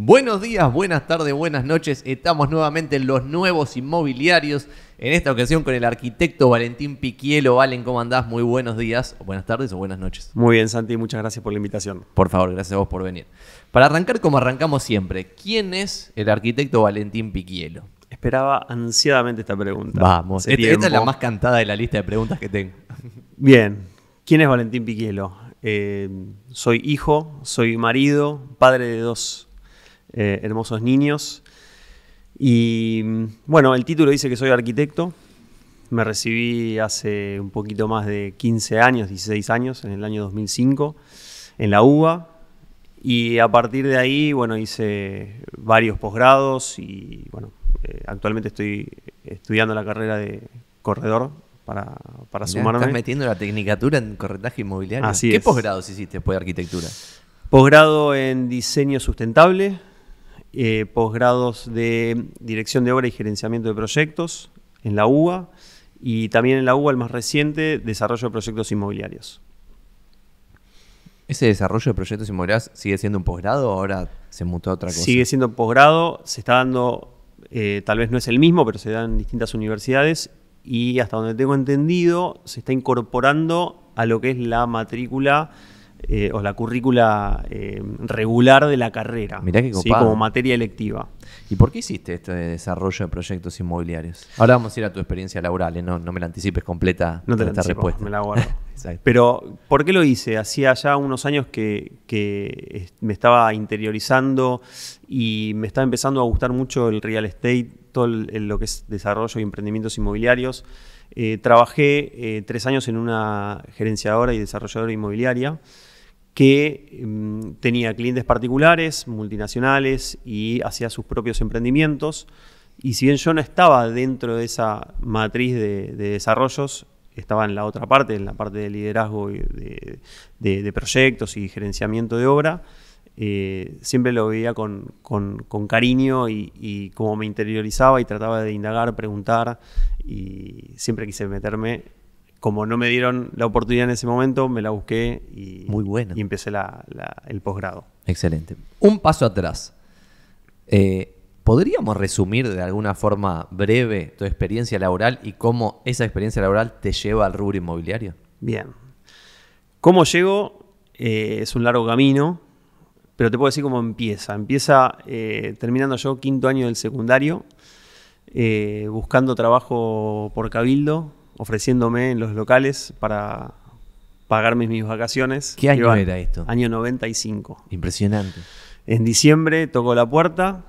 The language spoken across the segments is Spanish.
Buenos días, buenas tardes, buenas noches. Estamos nuevamente en los nuevos inmobiliarios. En esta ocasión con el arquitecto Valentín Piquielo. Valen, ¿cómo andás? Muy buenos días, o buenas tardes o buenas noches. Muy bien, Santi, muchas gracias por la invitación. Por favor, gracias a vos por venir. Para arrancar como arrancamos siempre, ¿quién es el arquitecto Valentín Piquielo? Esperaba ansiadamente esta pregunta. Vamos, esta es la más cantada de la lista de preguntas que tengo. Bien, ¿quién es Valentín Piquielo? Eh, soy hijo, soy marido, padre de dos eh, hermosos niños. Y mm, bueno, el título dice que soy arquitecto. Me recibí hace un poquito más de 15 años, 16 años, en el año 2005, en la UBA. Y a partir de ahí, bueno, hice varios posgrados y bueno, eh, actualmente estoy estudiando la carrera de corredor para, para sumarme. Estás metiendo la tecnicatura en corretaje inmobiliario. Así ¿Qué posgrados hiciste después de arquitectura? Posgrado en diseño sustentable, eh, posgrados de Dirección de Obra y Gerenciamiento de Proyectos en la UBA y también en la UBA el más reciente, Desarrollo de Proyectos Inmobiliarios. ¿Ese desarrollo de proyectos inmobiliarios sigue siendo un posgrado o ahora se mutó a otra cosa? Sigue siendo posgrado, se está dando, eh, tal vez no es el mismo, pero se da en distintas universidades y hasta donde tengo entendido se está incorporando a lo que es la matrícula eh, o la currícula eh, regular de la carrera. ¿sí? Como materia electiva. ¿Y por qué hiciste este desarrollo de proyectos inmobiliarios? Ahora vamos a ir a tu experiencia laboral, ¿eh? no, me la anticipes completa no te la anticipo, Me la guardo. Pero, ¿por qué lo hice? Hacía ya unos años que, me estaba interiorizando y me estaba empezando a gustar mucho el real estate, todo lo que es desarrollo y emprendimientos inmobiliarios. trabajé tres años en una gerenciadora y desarrolladora inmobiliaria que mm, tenía clientes particulares, multinacionales y hacía sus propios emprendimientos. Y si bien yo no estaba dentro de esa matriz de, desarrollos, estaba en la otra parte, en la parte de liderazgo de, proyectos y gerenciamiento de obra, eh, siempre lo veía con, cariño y, y como me interiorizaba y trataba de indagar, preguntar y siempre quise meterme como no me dieron la oportunidad en ese momento, me la busqué y, y empecé el posgrado. Excelente. Un paso atrás. Eh, ¿Podríamos resumir de alguna forma breve tu experiencia laboral y cómo esa experiencia laboral te lleva al rubro inmobiliario? Bien. ¿Cómo llego? Eh, es un largo camino, pero te puedo decir cómo empieza. Empieza eh, terminando yo quinto año del secundario, buscando trabajo por Cabildo, ofreciéndome en los locales para pagar mis vacaciones. ¿Qué año era esto? Año 95. Impresionante. En diciembre tocó la puerta,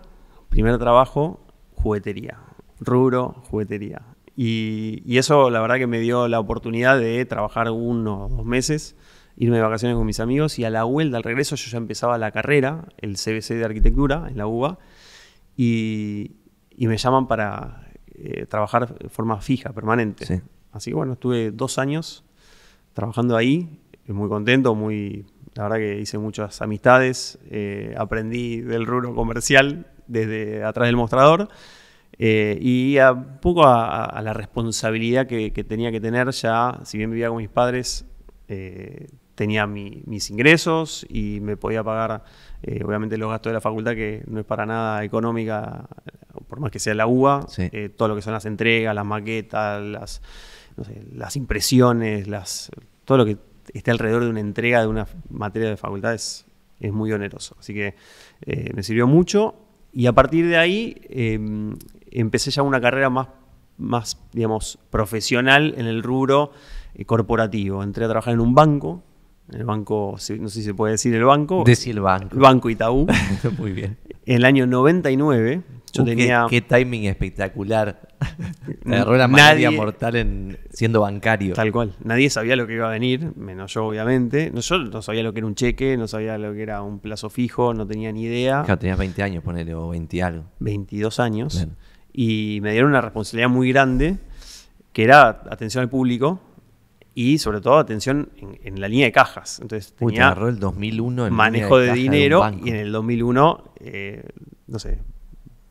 primer trabajo, juguetería, rubro, juguetería. Y, eso la verdad que me dio la oportunidad de trabajar unos dos meses, irme de vacaciones con mis amigos y a la vuelta, al regreso, yo ya empezaba la carrera, el CBC de arquitectura en la UBA, y, me llaman para eh, trabajar de forma fija, permanente. Sí. Así que bueno, estuve dos años trabajando ahí, muy contento, muy, la verdad que hice muchas amistades, eh, aprendí del rubro comercial desde atrás del mostrador eh, y a poco a, la responsabilidad que, tenía que tener ya, si bien vivía con mis padres, eh, tenía mis ingresos y me podía pagar obviamente los gastos de la facultad, que no es para nada económica, por más que sea la UBA, todo lo que son las entregas, las maquetas, las, las impresiones, las, todo lo que esté alrededor de una entrega de una materia de facultad es, muy oneroso. Así que eh, me sirvió mucho y a partir de ahí em, empecé ya una carrera más, más, digamos, profesional en el rubro eh, corporativo. Entré a trabajar en un banco, en el banco, no sé si se puede decir el banco. Decir el banco. El Banco Itaú. muy bien. En el año 99 yo uh, tenía... Qué, timing espectacular. Nadie la mortal en siendo bancario. Tal cual. Nadie sabía lo que iba a venir, menos yo, obviamente. No, yo no sabía lo que era un cheque, no sabía lo que era un plazo fijo, no tenía ni idea. Claro, tenías 20 años, ponele, o 20 algo. 22 años. Y me dieron una responsabilidad muy grande, que era atención al público, y sobre todo atención en, la línea de cajas. Entonces tenía Uy, te el 2001 en manejo de, dinero y en el 2001, eh, no sé,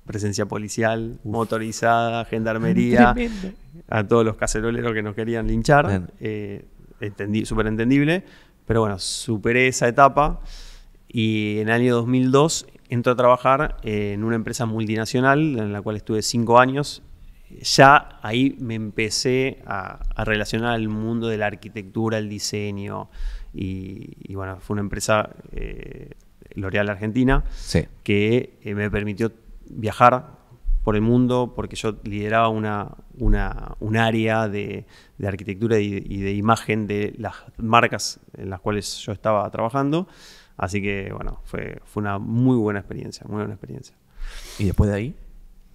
presencia policial, motorizada, gendarmería, a todos los caceroleros que nos querían linchar. Eh, súper entendible. Pero bueno, superé esa etapa y en el año 2002 entro a trabajar eh, en una empresa multinacional en la cual estuve cinco años. Ya ahí me empecé a, relacionar al mundo de la arquitectura, el diseño y, bueno, fue una empresa, eh, L'Oreal Argentina, que eh, me permitió viajar por el mundo porque yo lideraba una, un área de, arquitectura y, de imagen de las marcas en las cuales yo estaba trabajando. Así que bueno, fue, fue una muy buena experiencia, muy buena experiencia. ¿Y después de ahí?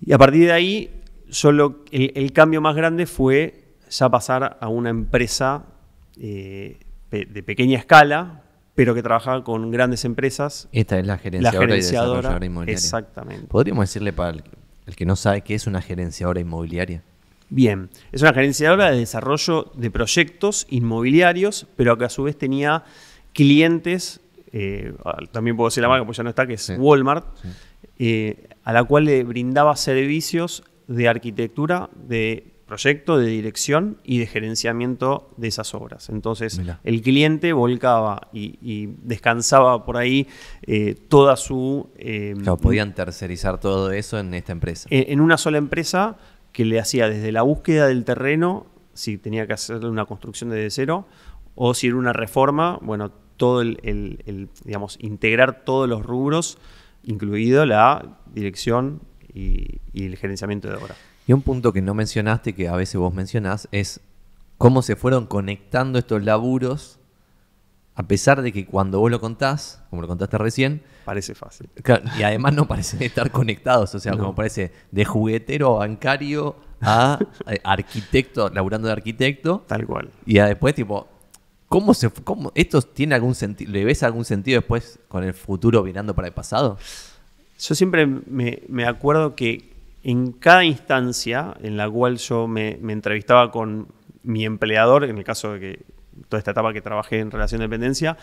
Y a partir de ahí, solo el, cambio más grande fue ya pasar a una empresa eh, de pequeña escala, pero que trabajaba con grandes empresas. Esta es la gerenciadora, inmobiliaria. Exactamente. ¿Podríamos decirle para el, que no sabe qué es una gerenciadora inmobiliaria? Bien, es una gerenciadora de desarrollo de proyectos inmobiliarios, pero que a su vez tenía clientes, eh, también puedo decir la marca pues ya no está, que es Walmart, eh, a la cual le brindaba servicios de arquitectura, de proyecto, de dirección y de gerenciamiento de esas obras. Entonces, el cliente volcaba y, descansaba por ahí eh, toda su... Eh, podían tercerizar todo eso en esta empresa. En, una sola empresa que le hacía desde la búsqueda del terreno, si tenía que hacerle una construcción desde cero, o si era una reforma, bueno, todo el, digamos, integrar todos los rubros, incluido la dirección y, y el gerenciamiento de obra. Y un punto que no mencionaste, que a veces vos mencionás, es cómo se fueron conectando estos laburos, a pesar de que cuando vos lo contás, como lo contaste recién... Parece fácil. Y además no parecen estar conectados, o sea, como parece de juguetero a bancario a eh, arquitecto, laburando de arquitecto. Tal cual. Y después, tipo, ¿Cómo se, cómo, ¿Esto tiene algún sentido? ¿Le ves algún sentido después con el futuro mirando para el pasado? Yo siempre me acuerdo que en cada instancia en la cual yo me, entrevistaba con mi empleador, en el caso de que toda esta etapa que trabajé en relación de dependencia,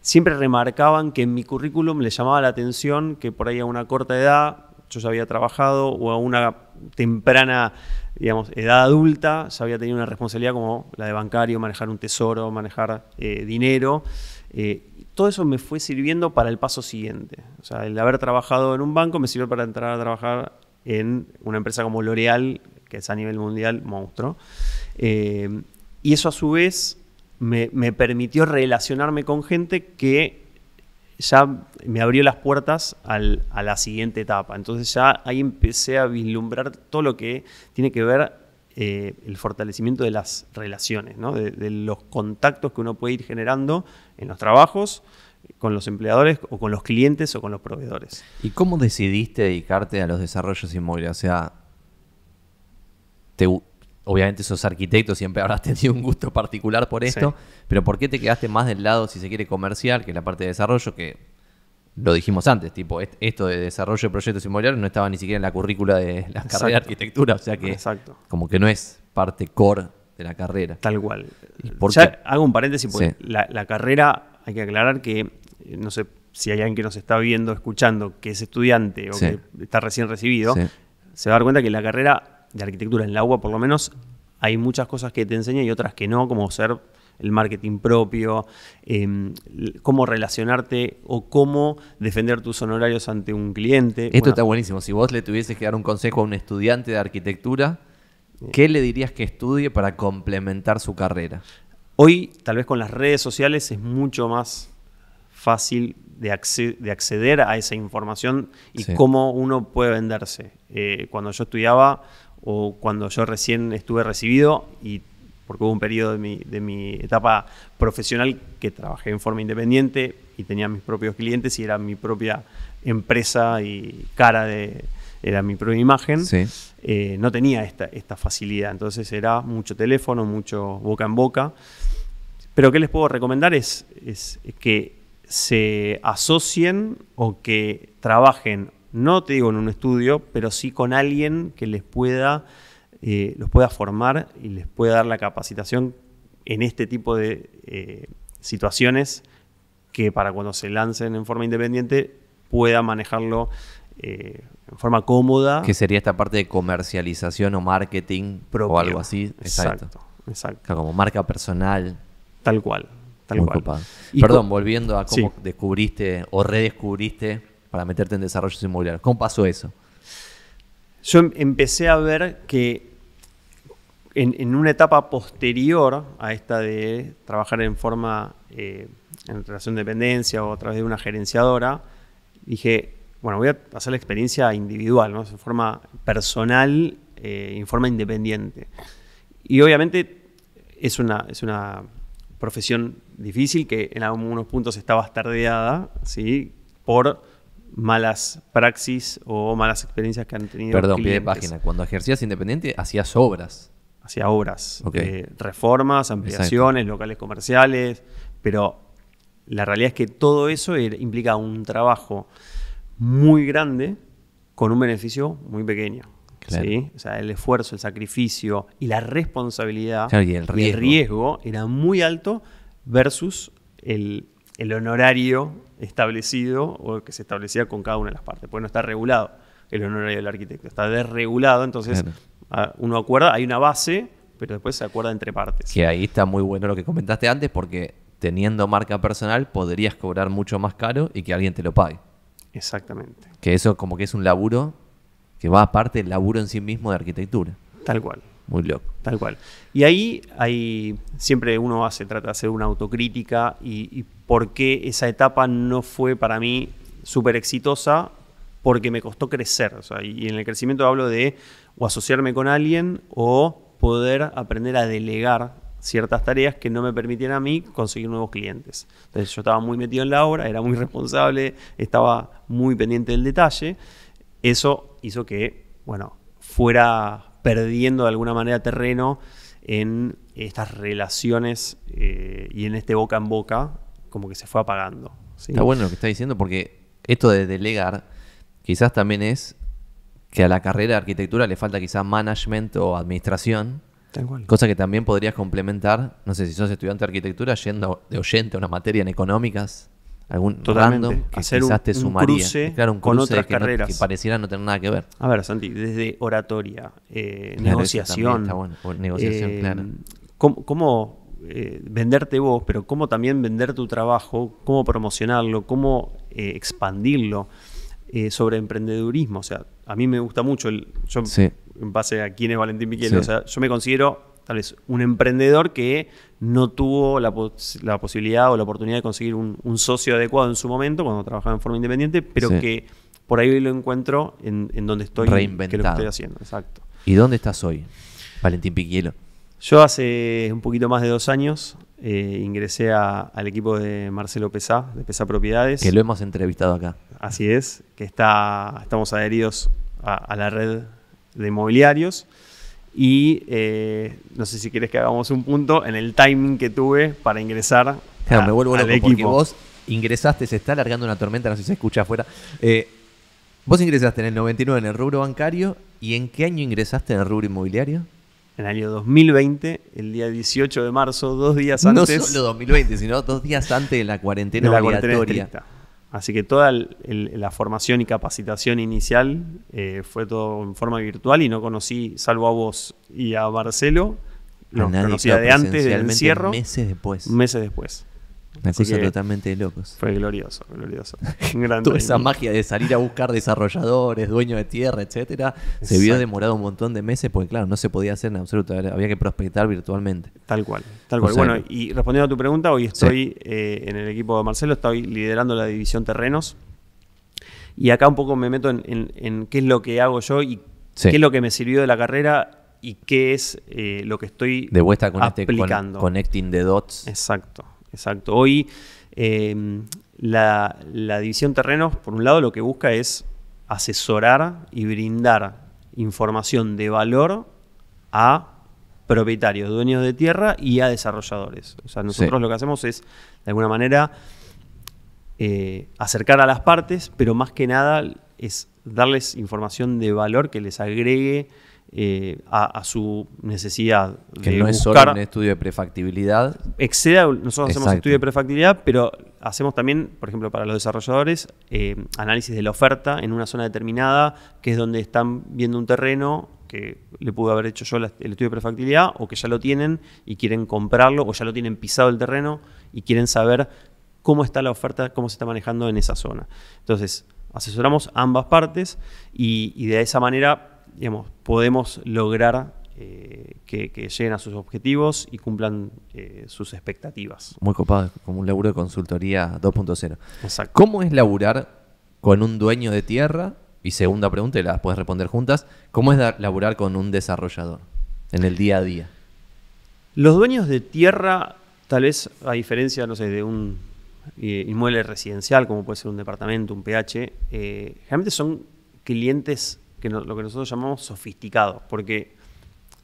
siempre remarcaban que en mi currículum les llamaba la atención que por ahí a una corta edad yo ya había trabajado o a una temprana edad adulta ya había tenido una responsabilidad como la de bancario, manejar un tesoro, manejar eh, dinero. Eh, todo eso me fue sirviendo para el paso siguiente. O sea, el haber trabajado en un banco me sirvió para entrar a trabajar en una empresa como L'Oreal, que es a nivel mundial monstruo. Eh, y eso a su vez me, permitió relacionarme con gente que ya me abrió las puertas a la siguiente etapa. Entonces ya ahí empecé a vislumbrar todo lo que tiene que ver eh, el fortalecimiento de las relaciones, de los contactos que uno puede ir generando en los trabajos, con los empleadores o con los clientes o con los proveedores. ¿Y cómo decidiste dedicarte a los desarrollos inmobiliarios? O sea, obviamente sos arquitecto, siempre habrás tenido un gusto particular por esto, pero ¿por qué te quedaste más del lado, si se quiere, comercial, que la parte de desarrollo, que lo dijimos antes, tipo, esto de desarrollo de proyectos inmobiliarios no estaba ni siquiera en la currícula de la carrera de arquitectura, o sea que como que no es parte core de la carrera. Tal cual. ya hago un paréntesis porque la, carrera que aclarar que, eh, no sé si hay alguien que nos está viendo, escuchando, que es estudiante o que está recién recibido, se va a dar cuenta que la carrera de arquitectura en la UBA, por lo menos, hay muchas cosas que te enseña y otras que no, como ser el marketing propio, em, cómo relacionarte o cómo defender tus honorarios ante un cliente. Esto está buenísimo. Si vos le tuvieses que dar un consejo a un estudiante de arquitectura, eh. ¿qué le dirías que estudie para complementar su carrera? Hoy, tal vez con las redes sociales, es mucho más fácil de, acceder a esa información y cómo uno puede venderse. Eh, cuando yo estudiaba o cuando yo recién estuve recibido y porque hubo un periodo de mi, de mi, etapa profesional que trabajé en forma independiente y tenía mis propios clientes y era mi propia empresa y cara de, era mi propia imagen, eh, no tenía esta, facilidad. Entonces era mucho teléfono, mucho boca en boca. Pero ¿qué les puedo recomendar? Es, que se asocien o que trabajen, no te digo en un estudio, pero sí con alguien que les pueda, eh, los pueda formar y les pueda dar la capacitación en este tipo de eh, situaciones que para cuando se lancen en forma independiente pueda manejarlo eh, en forma cómoda. Que sería esta parte de comercialización o marketing propio. o algo así. Exacto. Exacto. como marca personal. Tal cual. Tal cual. Perdón, volviendo a cómo descubriste o redescubriste para meterte en desarrollos inmobiliarios. ¿Cómo pasó eso? Yo em-, empecé a ver que en, una etapa posterior a esta de trabajar en forma eh, en relación de dependencia o a través de una gerenciadora, dije, bueno, voy a pasar la experiencia individual, ¿no? En forma personal, en eh, forma independiente. Y obviamente es una, es una profesión difícil que en algunos puntos está bastardeada, ¿sí? Por malas praxis o malas experiencias que han tenido. Perdón, pide página. Cuando ejercías independiente, hacías obras. Hacía obras. Eh, reformas, ampliaciones, locales comerciales. Pero la realidad es que todo eso implica un trabajo muy grande con un beneficio muy pequeño. O sea, el esfuerzo, el sacrificio y la responsabilidad y, el riesgo. era muy alto versus el, honorario establecido o que se establecía con cada una de las partes. Pues no está regulado el honorario del arquitecto, está desregulado, entonces uno acuerda, hay una base, pero después se acuerda entre partes. Que ahí está muy bueno lo que comentaste antes porque teniendo marca personal podrías cobrar mucho más caro y que alguien te lo pague. Exactamente. Que eso como que es un laburo que va aparte del laburo en sí mismo de arquitectura. Tal cual. Muy loco. Tal cual. Y ahí hay, siempre uno hace, trata de hacer una autocrítica y, por qué esa etapa no fue para mí súper exitosa, porque me costó crecer. y en el crecimiento hablo de o asociarme con alguien o poder aprender a delegar ciertas tareas que no me permitían a mí conseguir nuevos clientes. Entonces yo estaba muy metido en la obra, era muy responsable, estaba muy pendiente del detalle. Eso hizo que, bueno, fuera perdiendo de alguna manera terreno en estas relaciones eh, y en este boca en boca, como que se fue apagando. Está bueno lo que está diciendo porque esto de delegar quizás también es que a la carrera de arquitectura le falta quizás management o administración Cosa que también podrías complementar, no sé si sos estudiante de arquitectura, yendo de oyente a una materia en económicas, algún random que quizás te sumaría. cruce claro, con otras que carreras. que pareciera no tener nada que ver. A ver, Santi, desde oratoria, eh, negociación. Está Negociación, eh, ¿Cómo, eh, venderte vos, pero cómo también vender tu trabajo, cómo promocionarlo, cómo expandirlo. Eh, sobre emprendedurismo. O sea, a mí me gusta mucho, el, yo en base a quién es Valentín Miquel, o sea, yo me considero tal vez un emprendedor que no tuvo la, posibilidad o la oportunidad de conseguir un, socio adecuado en su momento cuando trabajaba en forma independiente, pero que por ahí lo encuentro en, donde estoy, que lo estoy haciendo. Exacto. ¿Y dónde estás hoy, Valentín Piquielo? Yo hace un poquito más de dos años eh, ingresé al equipo de Marcelo Pesá, de Pesá Propiedades. Que lo hemos entrevistado acá. Así es, que está, estamos adheridos a, la red de inmobiliarios. Y eh, no sé si quieres que hagamos un punto en el timing que tuve para ingresar. me vuelvo al equipo. vos ingresaste, se está alargando una tormenta, no sé si se escucha afuera. Eh, vos ingresaste en el 99 en el rubro bancario. ¿Y en qué año ingresaste en el rubro inmobiliario? en el año 2020, el día 18 de marzo, dos días antes. No solo 2020, sino dos días antes de la cuarentena de la obligatoria. Cuarentena Así que toda la formación y capacitación inicial eh, fue todo en forma virtual y no conocí, salvo a vos y a Marcelo, los conocía de antes del encierro. Meses después. Meses después. Me totalmente de Fue glorioso, glorioso. Toda esa magia de salir a buscar desarrolladores, dueños de tierra, etcétera, se había demorado un montón de meses porque, claro, no se podía hacer en absoluto. Había que prospectar virtualmente. Tal cual, tal cual. bueno, y respondiendo a tu pregunta, hoy estoy eh, en el equipo de Marcelo, estoy liderando la división terrenos. Y acá un poco me meto en, qué es lo que hago yo y qué es lo que me sirvió de la carrera y qué es eh, lo que estoy de vuelta con este, connecting the dots. Exacto. Exacto. Hoy eh, la, división terrenos, por un lado, lo que busca es asesorar y brindar información de valor a propietarios, dueños de tierra y a desarrolladores. O sea, nosotros lo que hacemos es, de alguna manera, eh, acercar a las partes, pero más que nada es darles información de valor que les agregue eh, a, su necesidad. Que no es solo un estudio de prefactibilidad. Exceda, nosotros hacemos estudio de prefactibilidad, pero hacemos también, por ejemplo, para los desarrolladores, eh, análisis de la oferta en una zona determinada, que es donde están viendo un terreno que le pude haber hecho yo el estudio de prefactibilidad, o que ya lo tienen y quieren comprarlo, o ya lo tienen pisado el terreno y quieren saber cómo está la oferta, cómo se está manejando en esa zona. Entonces, asesoramos ambas partes y de esa manera podemos lograr eh, que, lleguen a sus objetivos y cumplan eh, sus expectativas. Muy copado, como un laburo de consultoría 2.0. Exacto. ¿Cómo es laburar con un dueño de tierra? Y segunda pregunta, y las puedes responder juntas, ¿cómo es laburar con un desarrollador en el día a día? Los dueños de tierra, tal vez a diferencia, no sé, de un eh, inmueble residencial, como puede ser un departamento, un PH, realmente son clientes que lo que nosotros llamamos sofisticados, porque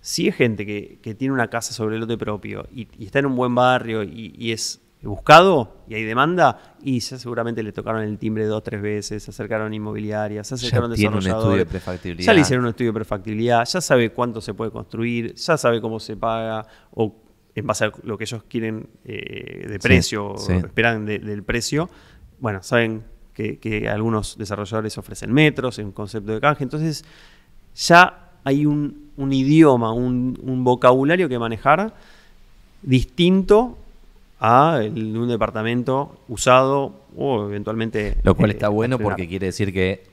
si es gente que, que, tiene una casa sobre el lote propio y, y está en un buen barrio y, es buscado y hay demanda, y ya seguramente le tocaron el timbre dos o tres veces, se acercaron inmobiliarias, se acercaron ya tiene un estudio de prefactibilidad. Ya le hicieron un estudio de prefactibilidad, ya sabe cuánto se puede construir, ya sabe cómo se paga o en base a lo que ellos quieren eh, de precio, o esperan del precio, bueno, saben que, algunos desarrolladores ofrecen metros, un concepto de canje. Entonces, ya hay un, idioma, un, vocabulario que manejar distinto a el, un departamento usado o eventualmente. Lo cual eh, está bueno porque quiere decir que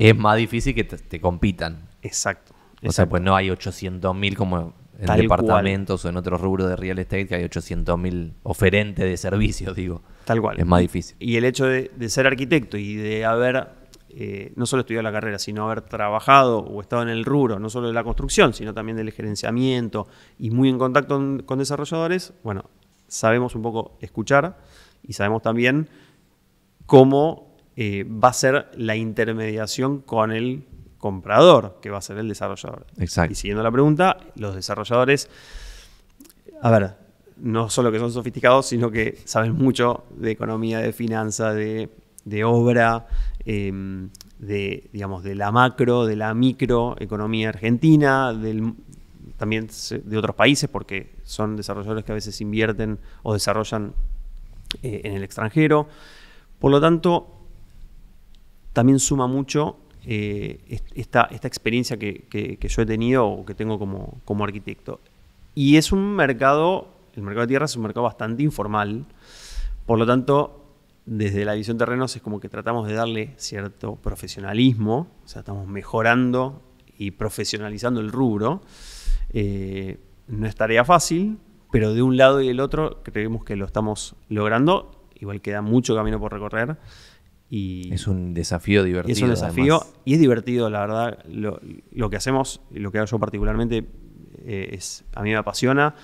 es más difícil que te, compitan. Exacto, exacto. O sea, pues no hay 800.000 como en departamentos o en otros rubros de real estate que hay 800.000 oferentes de servicios, digo. Tal cual. Es más difícil. Y el hecho de, ser arquitecto y de haber eh, no solo estudiado la carrera, sino haber trabajado o estado en el rubro, no solo de la construcción, sino también del gerenciamiento y muy en contacto con desarrolladores, bueno, sabemos un poco escuchar y sabemos también cómo eh, va a ser la intermediación con el comprador, que va a ser el desarrollador. Y siguiendo la pregunta, los desarrolladores, a ver, no solo que son sofisticados, sino que saben mucho de economía, de finanza, de, obra, em, de, digamos, de la macro, de la economía argentina, del, también de otros países, porque son desarrolladores que a veces invierten o desarrollan eh, en el extranjero. Por lo tanto, también suma mucho eh, esta, esta, experiencia que, que, yo he tenido o que tengo como, arquitecto. Y es un mercado, el mercado de tierras es un mercado bastante informal, por lo tanto, desde la división terrenos es como que tratamos de darle cierto profesionalismo, o sea, estamos mejorando y profesionalizando el rubro. Eh, no es tarea fácil, pero de un lado y del otro creemos que lo estamos logrando, igual queda mucho camino por recorrer es un desafío divertido. Es un desafío y es divertido, la verdad. Lo, que hacemos, lo que hago yo particularmente, eh, es, a mí me apasiona,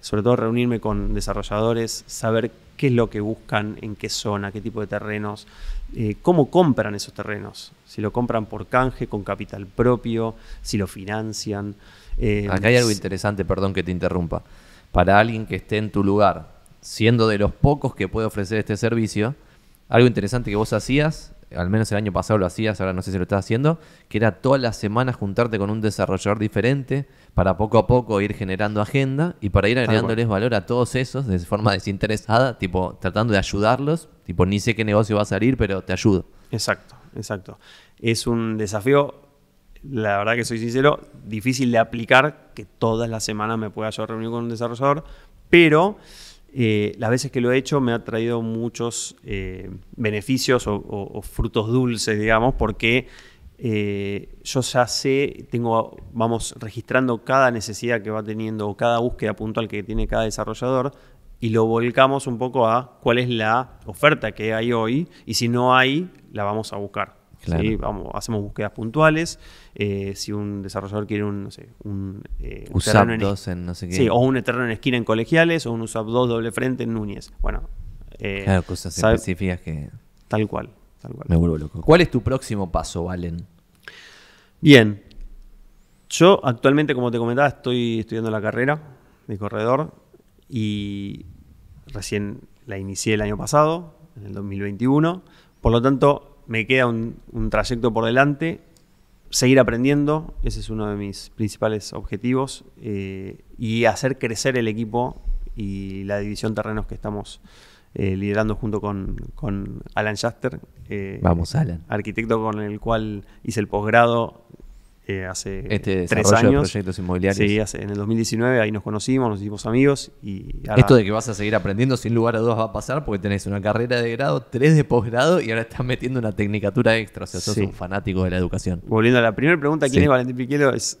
sobre todo reunirme con desarrolladores, saber qué es lo que buscan, en qué zona, qué tipo de terrenos, eh, cómo compran esos terrenos, si lo compran por canje, con capital propio, si lo financian. Eh, Acá hay algo interesante, perdón que te interrumpa. Para alguien que esté en tu lugar, siendo de los pocos que puede ofrecer este servicio, algo interesante que vos hacías, al menos el año pasado lo hacías, ahora no sé si lo estás haciendo, que era todas las semanas juntarte con un desarrollador diferente para poco a poco ir generando agenda y para ir agregándoles valor a todos esos de forma desinteresada, tipo tratando de ayudarlos, tipo ni sé qué negocio va a salir, pero te ayudo. Exacto, exacto. Es un desafío, la verdad que soy sincero, difícil de aplicar, que todas las semanas me pueda yo reunir con un desarrollador, pero eh, las veces que lo he hecho me ha traído muchos eh, beneficios o, frutos dulces, digamos, porque eh, yo ya sé, tengo, vamos registrando cada necesidad que va teniendo o cada búsqueda puntual que tiene cada desarrollador y lo volcamos un poco a cuál es la oferta que hay hoy y si no hay, la vamos a buscar. ¿sí? Vamos, hacemos búsquedas puntuales. Eh, si un desarrollador quiere un, 2 eh, en, no sé qué. Sí, o un eterno en esquina en colegiales, o un USAP 2 doble frente en Núñez. Bueno. Eh, claro, cosas específicas que. Tal cual, tal cual. ¿Cuál es tu próximo paso, Valen? Bien. Yo actualmente, como te comentaba, estoy estudiando la carrera de corredor y recién la inicié el año pasado, en el 2021. Por lo tanto, me queda un, un trayecto por delante, seguir aprendiendo, ese es uno de mis principales objetivos, eh, y hacer crecer el equipo y la división terrenos que estamos eh, liderando junto con, Alan Shaster. Eh, Vamos, Alan. Arquitecto con el cual hice el posgrado eh, hace este tres años. proyectos inmobiliarios. Sí, en el 2019 ahí nos conocimos, nos hicimos amigos. y Esto de que vas a seguir aprendiendo, sin lugar a dudas va a pasar porque tenés una carrera de grado, tres de posgrado y ahora estás metiendo una tecnicatura extra. O sea, sos un fanático de la educación. Volviendo a la primera pregunta, ¿quién es Valentín Piquero? Es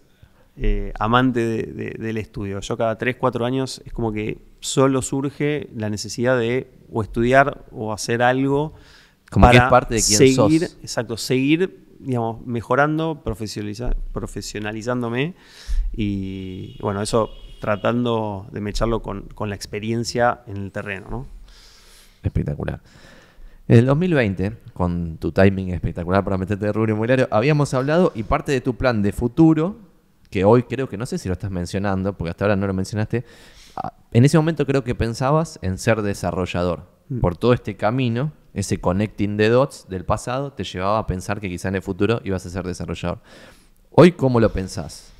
eh, amante del estudio. Yo cada tres, cuatro años es como que solo surge la necesidad de o estudiar o hacer algo. Como es parte de quién seguir, sos. Exacto, seguir digamos, mejorando, profesionalizándome y bueno, eso tratando de mecharlo con, con la experiencia en el terreno. ¿no? Espectacular. En el 2020, con tu timing espectacular para meterte de rubro inmobiliario, habíamos hablado y parte de tu plan de futuro, que hoy creo que no sé si lo estás mencionando, porque hasta ahora no lo mencionaste, ah, en ese momento creo que pensabas en ser desarrollador. Mm. Por todo este camino ese connecting the dots del pasado te llevaba a pensar que quizá en el futuro ibas a ser desarrollador. Hoy, ¿cómo lo pensás?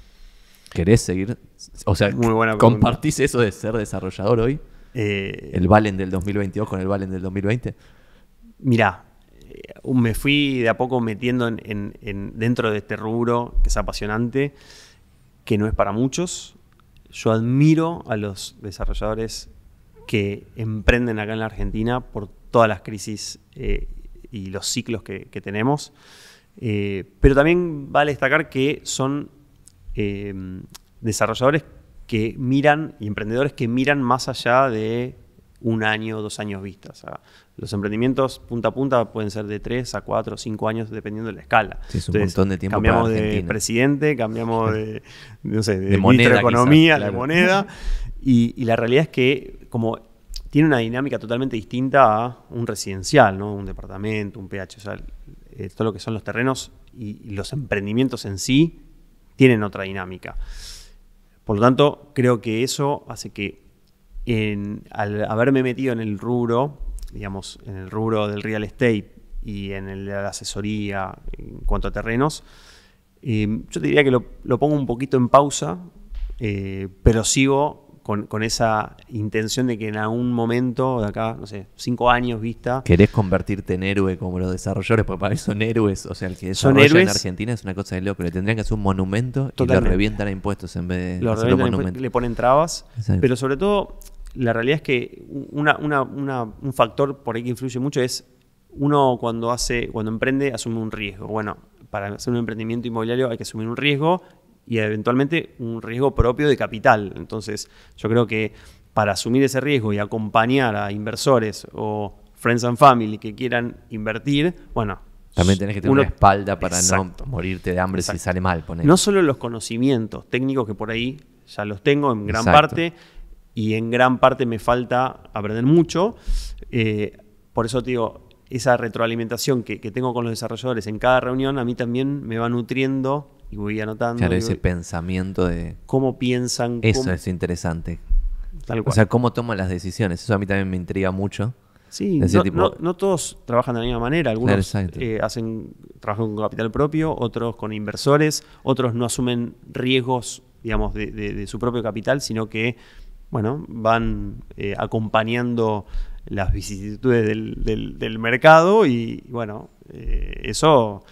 ¿Querés seguir? O sea, Muy ¿compartís eso de ser desarrollador hoy? Eh, ¿El Valen del 2022 con el Valen del 2020? Mirá, eh, me fui de a poco metiendo dentro de este rubro que es apasionante, que no es para muchos. Yo admiro a los desarrolladores que emprenden acá en la Argentina por todas las crisis eh, y los ciclos que, tenemos. Eh, pero también vale destacar que son eh, desarrolladores que miran y emprendedores que miran más allá de un año, o dos años vistas. los emprendimientos punta a punta pueden ser de tres a cuatro o cinco años dependiendo de la escala. es un montón de tiempo. Cambiamos de presidente, cambiamos de, de, moneda, economía, la moneda. y, la realidad es que como tiene una dinámica totalmente distinta a un residencial, ¿no? un departamento, un PH. O sea, eh, todo lo que son los terrenos y, los emprendimientos en sí tienen otra dinámica. Por lo tanto, creo que eso hace que al haberme metido en el rubro, digamos, en el rubro del real estate y en el, de la asesoría en cuanto a terrenos, eh, yo te diría que lo, pongo un poquito en pausa, eh, pero sigo con, esa intención de que en algún momento, de acá, no sé, cinco años vista. ¿Querés convertirte en héroe como los desarrolladores? Porque para mí son héroes. O sea, el que desarrolla en Argentina es una cosa de loco. Le tendrían que hacer un monumento y lo revientan a impuestos en vez de. Lo le ponen trabas. Pero sobre todo, la realidad es que un factor por ahí que influye mucho es uno cuando hace, cuando emprende, asume un riesgo. Bueno, para hacer un emprendimiento inmobiliario hay que asumir un riesgo y eventualmente un riesgo propio de capital. Entonces, yo creo que para asumir ese riesgo y acompañar a inversores o friends and family que quieran invertir, bueno, también tenés que tener una espalda para no morirte de hambre si sale mal. No solo los conocimientos técnicos que por ahí ya los tengo en gran parte y en gran parte me falta aprender mucho. Eh, por eso te digo, esa retroalimentación que tengo con los desarrolladores en cada reunión a mí también me va nutriendo y voy anotando. Claro, ese pensamiento de. ¿Cómo piensan? Eso es interesante. Tal cual. O sea, cómo toman las decisiones. Eso a mí también me intriga mucho. Sí, no, todos trabajan de la misma manera. Algunos eh, hacen, trabajan con capital propio, otros con inversores, otros no asumen riesgos, digamos, de, su propio capital, sino que, bueno, van eh, acompañando las vicisitudes del, mercado y, bueno, eh, eso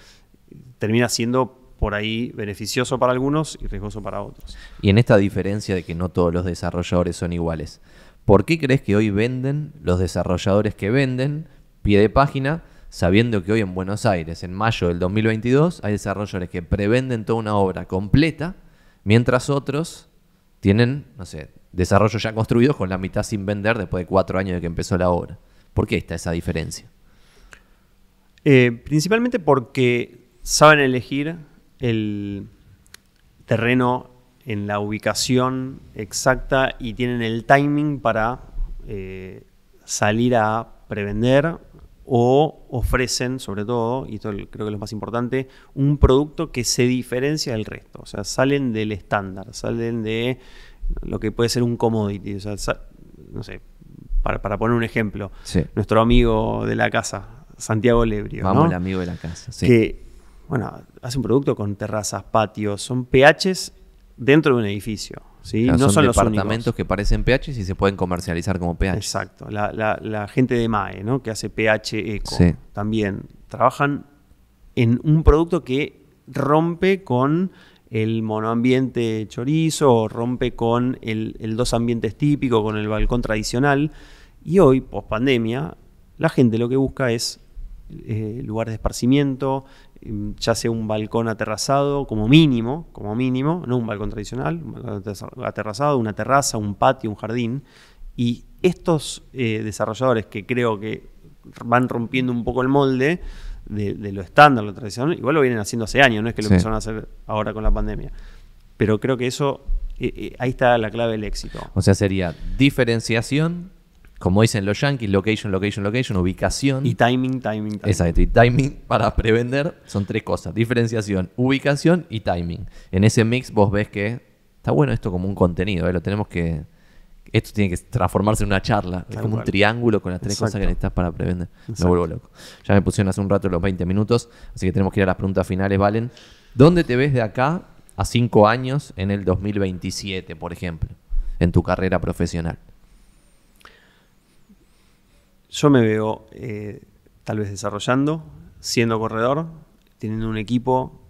termina siendo por ahí beneficioso para algunos y riesgoso para otros. Y en esta diferencia de que no todos los desarrolladores son iguales, ¿por qué crees que hoy venden los desarrolladores que venden pie de página, sabiendo que hoy en Buenos Aires, en mayo del 2022, hay desarrolladores que prevenden toda una obra completa, mientras otros tienen, no sé, desarrollos ya construidos con la mitad sin vender después de cuatro años de que empezó la obra? ¿Por qué está esa diferencia? Eh, principalmente porque saben elegir el terreno en la ubicación exacta y tienen el timing para eh, salir a prevender o ofrecen, sobre todo, y esto creo que es lo más importante, un producto que se diferencia del resto. O sea, salen del estándar, salen de lo que puede ser un commodity. O sea, no sé, para, poner un ejemplo, nuestro amigo de la casa, Santiago Lebrio. Vamos, el amigo de la casa. Sí. Que bueno, hace un producto con terrazas, patios, son PHs dentro de un edificio. ¿sí? no son, los departamentos que parecen PHs y se pueden comercializar como PHs. Exacto. La, gente de MAE, ¿no? que hace PH Eco, también trabajan en un producto que rompe con el monoambiente chorizo o rompe con el, dos ambientes típico, con el balcón tradicional. Y hoy, pospandemia, la gente lo que busca es eh, lugar lugares de esparcimiento, ya sea un balcón aterrazado, como mínimo, como mínimo, no un balcón tradicional, un balcón aterrazado, una terraza, un patio, un jardín. Y estos eh, desarrolladores que creo que van rompiendo un poco el molde de, lo estándar, lo tradicional, igual lo vienen haciendo hace años, no es que lo empezaron a hacer ahora con la pandemia. Pero creo que eso, eh, eh, ahí está la clave del éxito. O sea, sería diferenciación como dicen los yankees, location, location, location, ubicación. Y timing, timing, timing. Exacto, y timing para prevender son tres cosas: diferenciación, ubicación y timing. En ese mix vos ves que está bueno esto como un contenido, ¿eh? lo tenemos que. Esto tiene que transformarse en una charla. es como un triángulo con las tres cosas que necesitas para prevender. Me vuelvo loco. Ya me pusieron hace un rato los 20 minutos, así que tenemos que ir a las preguntas finales, Valen. ¿Dónde te ves de acá a cinco años en el 2027, por ejemplo, en tu carrera profesional? yo me veo eh, tal vez desarrollando, siendo corredor, teniendo un equipo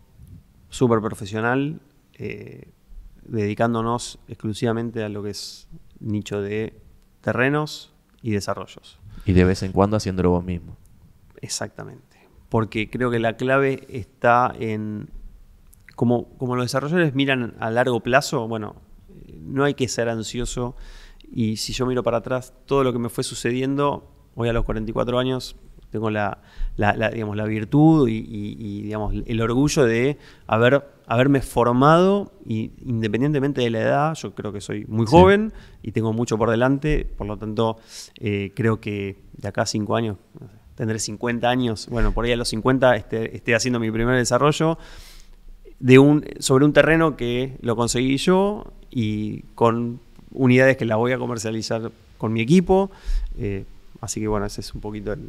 súper profesional, eh, dedicándonos exclusivamente a lo que es nicho de terrenos y desarrollos. Y de vez en cuando haciéndolo vos mismo. Exactamente. Porque creo que la clave está en. Como, como los desarrolladores miran a largo plazo, bueno, no hay que ser ansioso. Y si yo miro para atrás, todo lo que me fue sucediendo Hoy a los 44 años tengo la, digamos, la virtud y, digamos, el orgullo de haber, haberme formado y independientemente de la edad, yo creo que soy muy joven y tengo mucho por delante, por lo tanto eh, creo que de acá a 5 años, tendré 50 años, bueno, por ahí a los 50 esté, haciendo mi primer desarrollo de un, sobre un terreno que lo conseguí yo y con unidades que la voy a comercializar con mi equipo. Eh, Así que bueno, ese es un poquito el.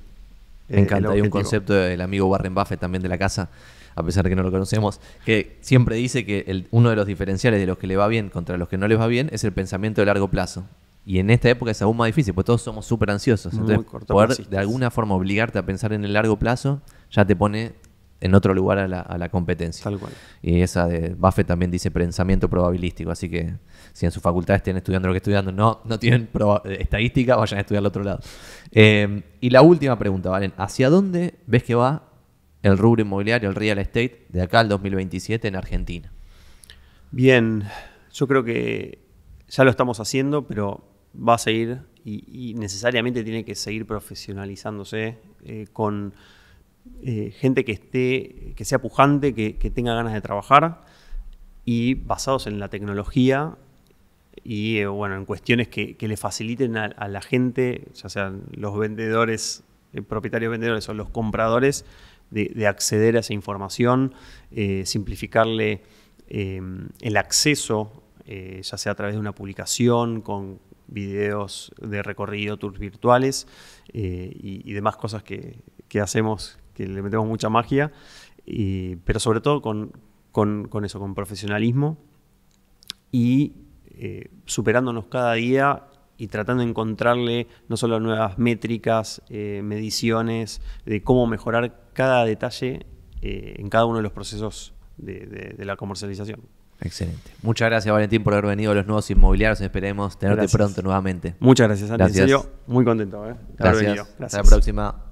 Eh, encanta, hay un concepto del amigo Warren Buffett también de la casa, a pesar de que no lo conocemos, que siempre dice que uno de los diferenciales de los que le va bien contra los que no les va bien es el pensamiento de largo plazo. Y en esta época es aún más difícil, porque todos somos súper ansiosos. Entonces, poder pues de alguna forma obligarte a pensar en el largo plazo ya te pone en otro lugar a la, competencia. Tal Y esa de Buffett también dice pensamiento probabilístico, así que si en su facultad estén estudiando lo que estudiando, no, no tienen eh, estadística, vayan a estudiar al otro lado. Eh, y la última pregunta, Valen, ¿hacia dónde ves que va el rubro inmobiliario, el real estate, de acá al 2027 en Argentina? Bien, yo creo que ya lo estamos haciendo, pero va a seguir y, necesariamente tiene que seguir profesionalizándose eh, con eh, gente que esté, que sea pujante, que, tenga ganas de trabajar y basados en la tecnología y eh, bueno, en cuestiones que, le faciliten a, la gente, ya sean los vendedores, eh, propietarios vendedores o los compradores, de, acceder a esa información, simplificarle el acceso, ya sea a través de una publicación, con videos de recorrido, tours virtuales y, demás cosas que, que hacemos que le metemos mucha magia, pero sobre todo con, eso, con profesionalismo y eh, superándonos cada día y tratando de encontrarle no solo nuevas métricas, eh, mediciones, de cómo mejorar cada detalle eh, en cada uno de los procesos de, la comercialización. Excelente. Muchas gracias Valentín por haber venido a los nuevos inmobiliarios. Esperemos tenerte pronto nuevamente. Muchas gracias, Gracias. En serio, muy contento. gracias. Hasta la próxima.